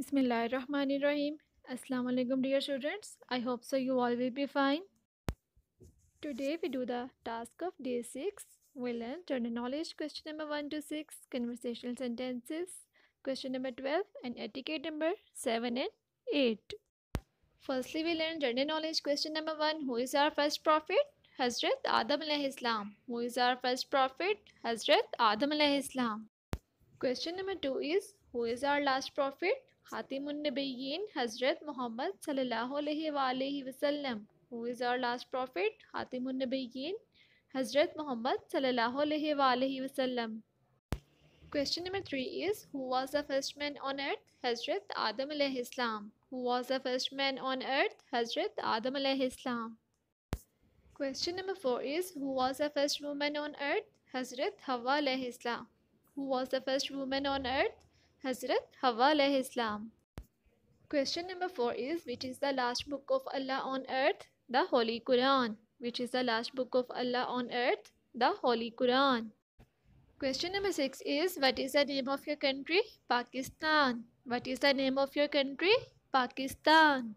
Bismillahirrahmanirrahim. Assalamu alaikum dear students. I hope so you all will be fine. Today we do the task of day 6. We learn general knowledge question number 1 to 6, conversational sentences, question number 12 and etiquette number 7 and 8. Firstly we learn general knowledge question number 1. Who is our first prophet? Hazrat Adam alayhi Islam. Who is our first prophet? Hazrat Adam alayhi Islam. Question number 2 is who is our last prophet? हातिमुन्नबीन Hazrat Muhammad वसल्लम who is our last prophet हातिमुन्नबीन हज़रत मोहम्मद वसल्लम question number three is who was the first man on earth Hazrat Adam who was the first man on earth Hazrat Adam question number four is who was the first woman on earth Hazrat Hawa who was the first woman on earth Hazrat Hawa Islam. Question number 4 is Which is the last book of Allah on earth? The Holy Quran. Which is the last book of Allah on earth? The Holy Quran. Question number 6 is What is the name of your country? Pakistan. What is the name of your country? Pakistan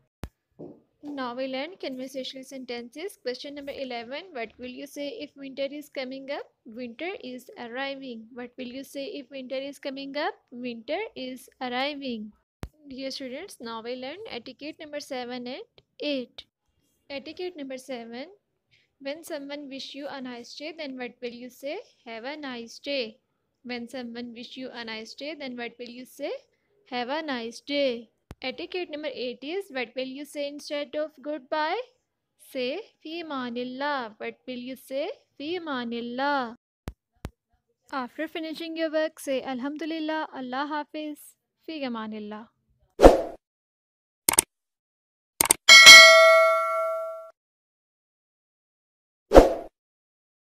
novel and conversational sentences. Question number 11. What will you say if winter is coming up? Winter is arriving. What will you say if winter is coming up? Winter is arriving. Dear students, novel and etiquette number 7 and 8. Etiquette number 7. When someone wish you a nice day, then what will you say? Have a nice day. When someone wish you a nice day, then what will you say? Have a nice day. Etiquette number 8 is what will you say instead of goodbye? Say fi manillah. What will you say? Fi manillah. After finishing your work, say Alhamdulillah, Allah Hafiz, fi manillah.